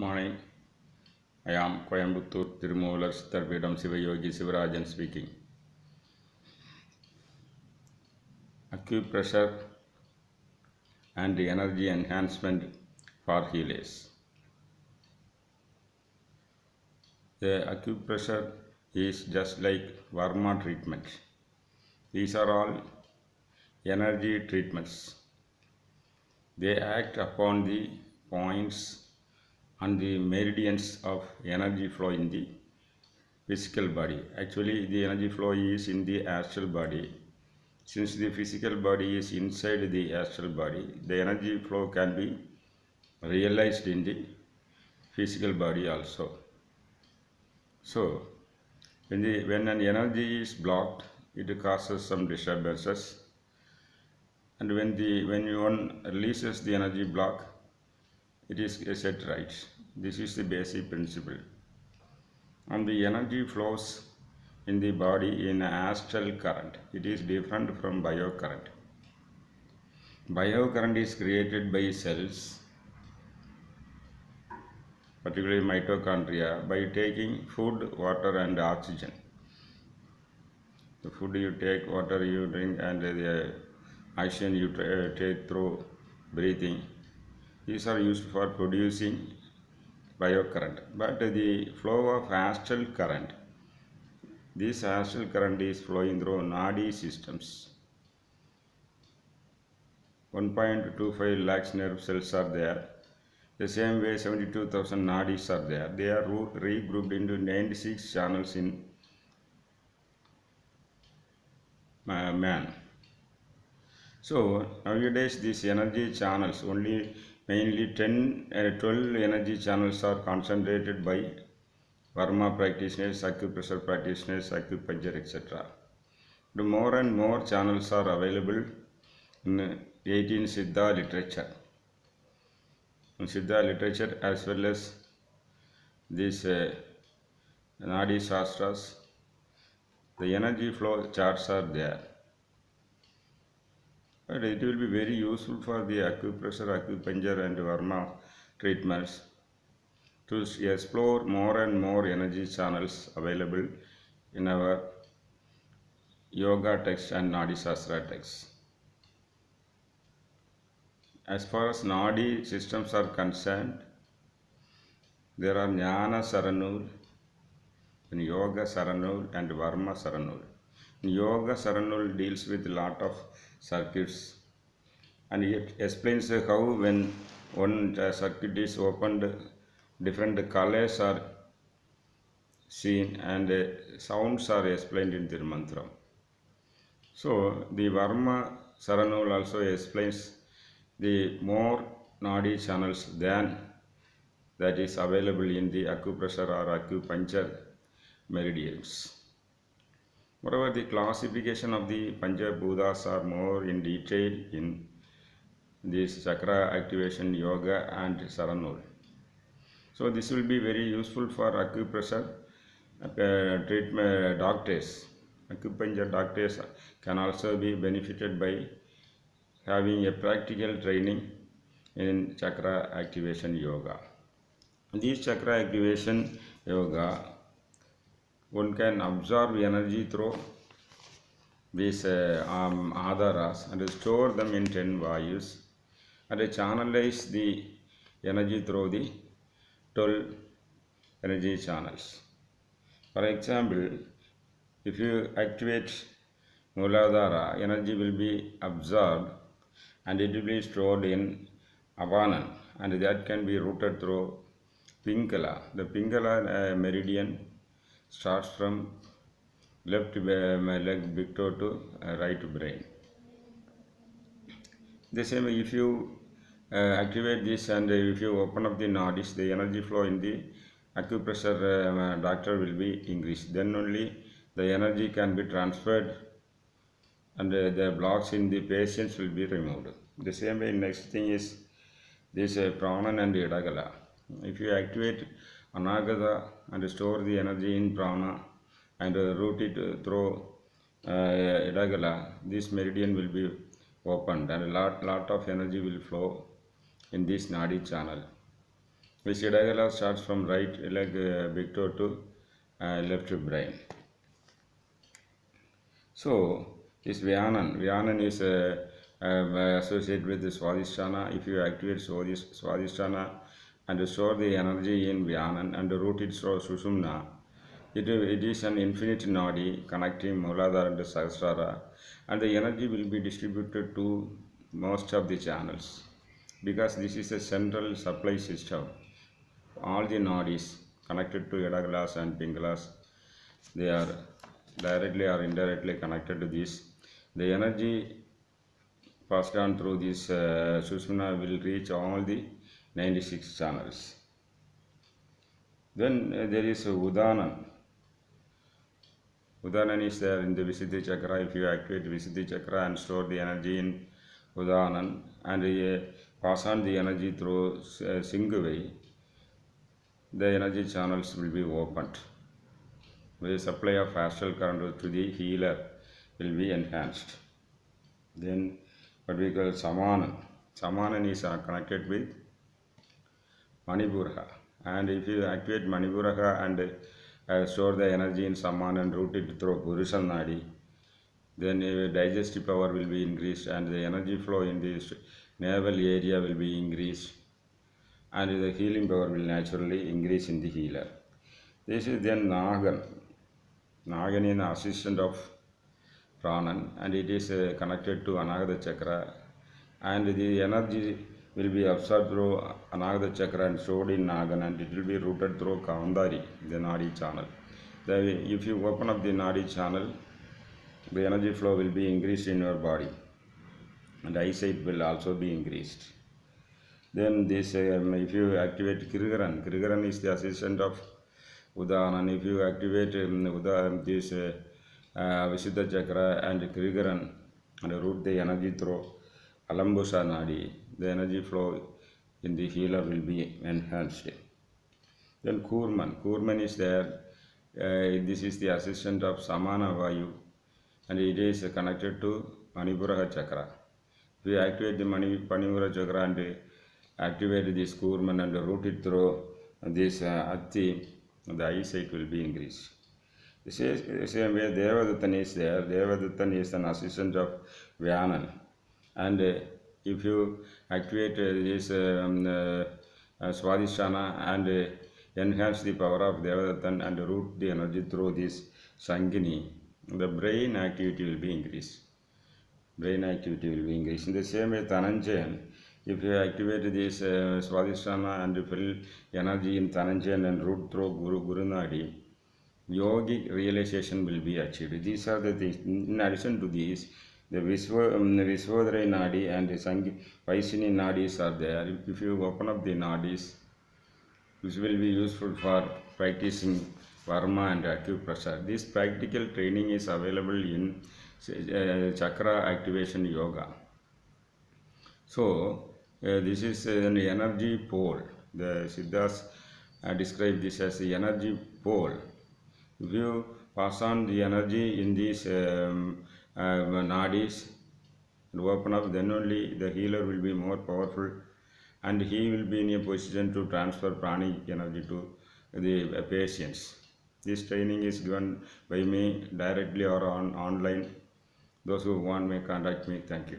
Morning I am Koyur Thirumoolar Siddhar Shivayogi Shivarajan speaking acupressure and energy enhancement for healers the acupressure is just like varma treatment these are all energy treatments they act upon the points on the meridians of energy flow in the physical body. Actually, the energy flow is in the astral body. Since the physical body is inside the astral body, the energy flow can be realized in the physical body also. So, when, the, when an energy is blocked, it causes some disturbances. And when the when one releases the energy block, it is set right. This is the basic principle. And the energy flows in the body in astral current. It is different from biocurrent. Biocurrent is created by cells, particularly mitochondria, by taking food, water and oxygen. The food you take, water you drink and the oxygen you take through breathing. These are used for producing biocurrent but the flow of astral current this astral current is flowing through nadi systems 1.25 lakhs nerve cells are there the same way 72000 nadis are there they are regrouped into 96 channels in man so nowadays these energy channels only Mainly 10 and uh, 12 energy channels are concentrated by Varma practitioners, acupressure practitioners, acupuncture, etc. The more and more channels are available in 18 Siddha literature. In Siddha literature as well as these uh, Nadi Shastras, the energy flow charts are there it will be very useful for the acupressure, acupuncture and Varma treatments to explore more and more energy channels available in our yoga text and Nadi Shastra text. As far as Nadi systems are concerned, there are Jnana Saranur, Yoga Saranur and Varma Saranur. Yoga Saranul deals with lot of circuits and it explains how when one uh, circuit is opened different colors are seen and uh, sounds are explained in the mantra. So the Varma Saranul also explains the more nadi channels than that is available in the acupressure or acupuncture meridians. Moreover, the classification of the Buddhas are more in detail in this chakra activation yoga and saranur. So this will be very useful for acupressure uh, treatment uh, doctors. Acupuncture doctors can also be benefited by having a practical training in chakra activation yoga. This chakra activation yoga one can absorb energy through these uh, um, adharas and store them in 10 vayus and channelize the energy through the 12 energy channels. For example, if you activate Muladhara, energy will be absorbed and it will be stored in Avanan and that can be routed through Pingala. The Pingala uh, meridian starts from left my leg big toe to uh, right brain. The same if you uh, activate this and if you open up the nadis, the energy flow in the acupressure uh, doctor will be increased. Then only the energy can be transferred and uh, the blocks in the patients will be removed. The same way next thing is this uh, pranan and idagala. If you activate anagata and store the energy in prana and route it through uh, Idagala. This meridian will be opened and a lot, lot of energy will flow in this nadi channel. This Idagala starts from right leg uh, big toe to uh, left brain. So, this Vyanan, Vyanan is uh, associated with the Swadhisthana. If you activate Swadhisthana, and store the energy in Vyanan and root it through Sushumna. It, it is an infinite nadi connecting Muladhara and Sahasrara and the energy will be distributed to most of the channels because this is a central supply system. All the nadis connected to glass and Pinglas, they are directly or indirectly connected to this. The energy passed on through this uh, Sushumna will reach all the 96 channels. Then uh, there is uh, Udanan. Udanan is there in the Visiddhi Chakra. If you activate Visiddhi Chakra and store the energy in Udanan and uh, pass on the energy through uh, Singhavai, the energy channels will be opened. The supply of astral current to the healer will be enhanced. Then what we call Samanan. Samanan is uh, connected with Manipuraha and if you activate Manipuraha and uh, store the energy in Saman and route it through Purusal Nadi then uh, digestive power will be increased and the energy flow in this navel area will be increased and the healing power will naturally increase in the healer. This is then Nagan. Nagan is an assistant of Pranan and it is uh, connected to Anagada Chakra and the energy will be absorbed through another chakra and stored in nagan and it will be routed through Kaundari, the nadi channel. The, if you open up the nadi channel, the energy flow will be increased in your body and eyesight will also be increased. Then this, um, if you activate Kirgaran, Kirgaran is the assistant of Udan and if you activate um, Udan, this uh, uh, Chakra and Kirgaran and root the energy through Alambusha Nadi, the energy flow in the healer will be enhanced. Then Kurman, Kurman is there, uh, this is the assistant of Samana Vayu and it is connected to Manipura Chakra. We activate the Manipura Chakra and activate this Kurman and root it through this uh, Atti, the eyesight will be increased. The same, same way Devaduttan is there, Devaduttan is an assistant of Vyanan and uh, if you activate this um, uh, uh, Swadhisthana and uh, enhance the power of Devadatan and root the energy through this Sangini, the brain activity will be increased. Brain activity will be increased. In the same way, Tananjayan, if you activate this uh, Swadhisthana and fill energy in Tananjayan and root through Guru Guru Nadi, yogic realization will be achieved. These are the things. In addition to these, the Viswa, um, Visvodhara Nadi and Sangi, Vaisini nadis are there. If you open up the nadis, which will be useful for practicing Varma and acupressure. This practical training is available in uh, Chakra Activation Yoga. So, uh, this is an energy pole. The Siddhas uh, describe this as the energy pole. If you pass on the energy in this um, uh, nadis and open up, then only the healer will be more powerful and he will be in a position to transfer pranic energy to the patients. This training is given by me directly or on online. Those who want may contact me. Thank you.